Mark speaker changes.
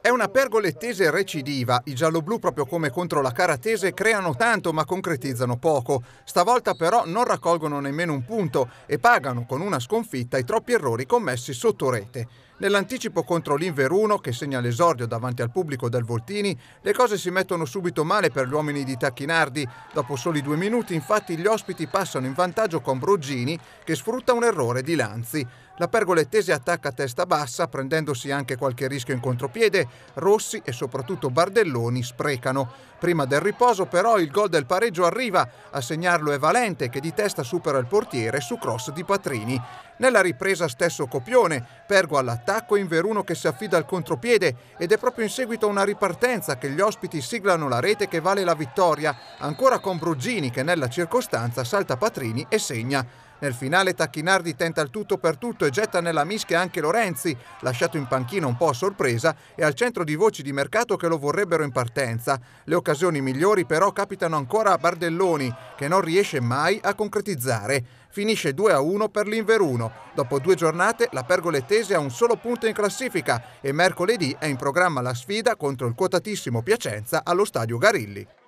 Speaker 1: È una pergolettese recidiva, i gialloblu proprio come contro la caratese creano tanto ma concretizzano poco. Stavolta però non raccolgono nemmeno un punto e pagano con una sconfitta i troppi errori commessi sotto rete. Nell'anticipo contro l'Inveruno, che segna l'esordio davanti al pubblico del Voltini, le cose si mettono subito male per gli uomini di Tacchinardi. Dopo soli due minuti, infatti, gli ospiti passano in vantaggio con Bruggini, che sfrutta un errore di Lanzi. La pergolettese attacca a testa bassa, prendendosi anche qualche rischio in contropiede. Rossi e soprattutto Bardelloni sprecano. Prima del riposo, però, il gol del pareggio arriva. A segnarlo è Valente, che di testa supera il portiere su cross di Patrini. Nella ripresa stesso Copione, Pergo all'attacco attacco in Veruno che si affida al contropiede ed è proprio in seguito a una ripartenza che gli ospiti siglano la rete che vale la vittoria, ancora con Bruggini che nella circostanza salta Patrini e segna. Nel finale Tacchinardi tenta il tutto per tutto e getta nella mischia anche Lorenzi, lasciato in panchina un po' a sorpresa e al centro di voci di mercato che lo vorrebbero in partenza. Le occasioni migliori però capitano ancora a Bardelloni, che non riesce mai a concretizzare. Finisce 2-1 per l'Inveruno. Dopo due giornate la pergolettese ha un solo punto in classifica e mercoledì è in programma la sfida contro il quotatissimo Piacenza allo stadio Garilli.